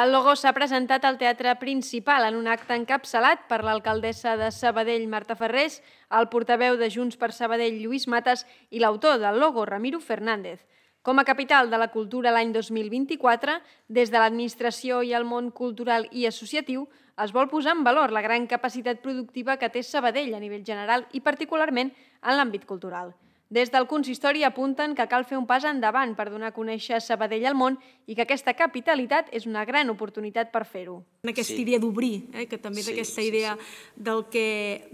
El logo s'ha presentat al Teatre Principal en un acte encapçalat per l'alcaldessa de Sabadell, Marta Ferrés, el portaveu de Junts per Sabadell, Lluís Mates, i l'autor del logo, Ramiro Fernández. Com a capital de la cultura l'any 2024, des de l'administració i el món cultural i associatiu, es vol posar en valor la gran capacitat productiva que té Sabadell a nivell general i particularment en l'àmbit cultural. Des del consistori apunten que cal fer un pas endavant per donar a conèixer Sabadell al món i que aquesta capitalitat és una gran oportunitat per fer-ho. Aquesta sí. idea d'obrir, eh, que també és sí, aquesta idea sí, sí. Del, que,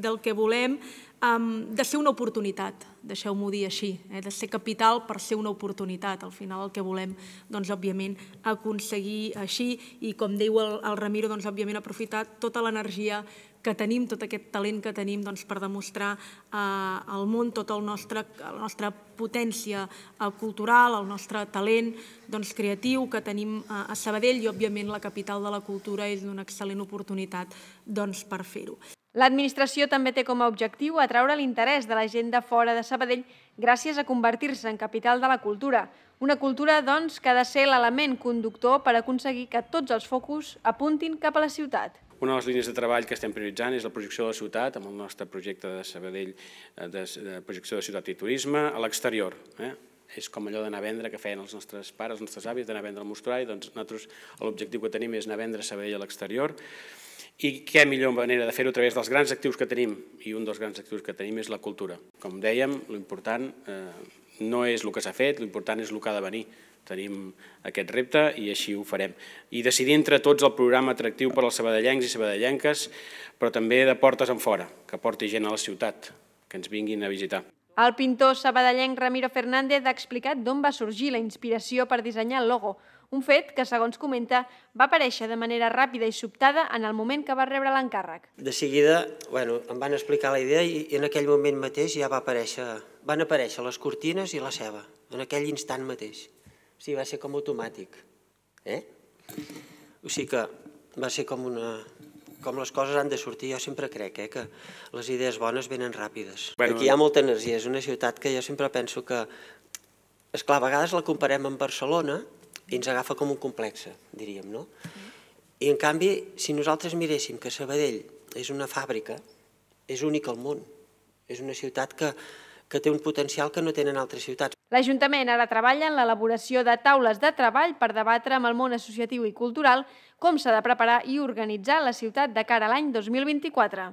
del que volem, de ser una oportunitat, deixeu-m'ho dir així, eh? de ser capital per ser una oportunitat. Al final el que volem, doncs, òbviament, aconseguir així i, com diu el, el Ramiro, doncs, òbviament, aprofitar tota l'energia que tenim, tot aquest talent que tenim doncs, per demostrar eh, al món tota el nostre, la nostra potència eh, cultural, el nostre talent doncs, creatiu que tenim eh, a Sabadell i, òbviament, la capital de la cultura és una excel·lent oportunitat doncs, per fer-ho. L'administració també té com a objectiu atraure l'interès de la gent de fora de Sabadell gràcies a convertir-se en capital de la cultura. Una cultura, doncs, que ha de ser l'element conductor per aconseguir que tots els focus apuntin cap a la ciutat. Una de les línies de treball que estem prioritzant és la projecció de la ciutat amb el nostre projecte de Sabadell eh, de, projecció de ciutat i turisme a l'exterior. Eh? És com allò d'anar a vendre que feien els nostres pares, els nostres avis, d'anar a vendre el mostrari, doncs nosaltres l'objectiu que tenim és anar a vendre Sabadell a l'exterior. I què millor manera de fer-ho a través dels grans actius que tenim, i un dels grans actius que tenim és la cultura. Com dèiem, l'important eh, no és el que s'ha fet, l'important és el que ha de venir. Tenim aquest repte i així ho farem. I decidir entre tots el programa atractiu per als sabadellencs i sabadellenques, però també de portes en fora, que porti gent a la ciutat, que ens vinguin a visitar. El pintor sabadellenc Ramiro Fernández ha explicat d'on va sorgir la inspiració per dissenyar el logo, un fet que, segons comenta, va aparèixer de manera ràpida i sobtada en el moment que va rebre l'encàrrec. De seguida bueno, em van explicar la idea i en aquell moment mateix ja va aparèixer, van aparèixer les cortines i la ceba, en aquell instant mateix. O sigui, va ser com automàtic. Eh? O sigui que va ser com una, com les coses han de sortir, jo sempre crec eh, que les idees bones venen ràpides. Bueno, Aquí hi ha molta energia, és una ciutat que jo sempre penso que... és a vegades la comparem amb Barcelona i ens agafa com un complexe, diríem, no? I en canvi, si nosaltres miréssim que Sabadell és una fàbrica, és única al món, és una ciutat que, que té un potencial que no tenen altres ciutats. L'Ajuntament ara treballa en l'elaboració de taules de treball per debatre amb el món associatiu i cultural com s'ha de preparar i organitzar la ciutat de cara a l'any 2024.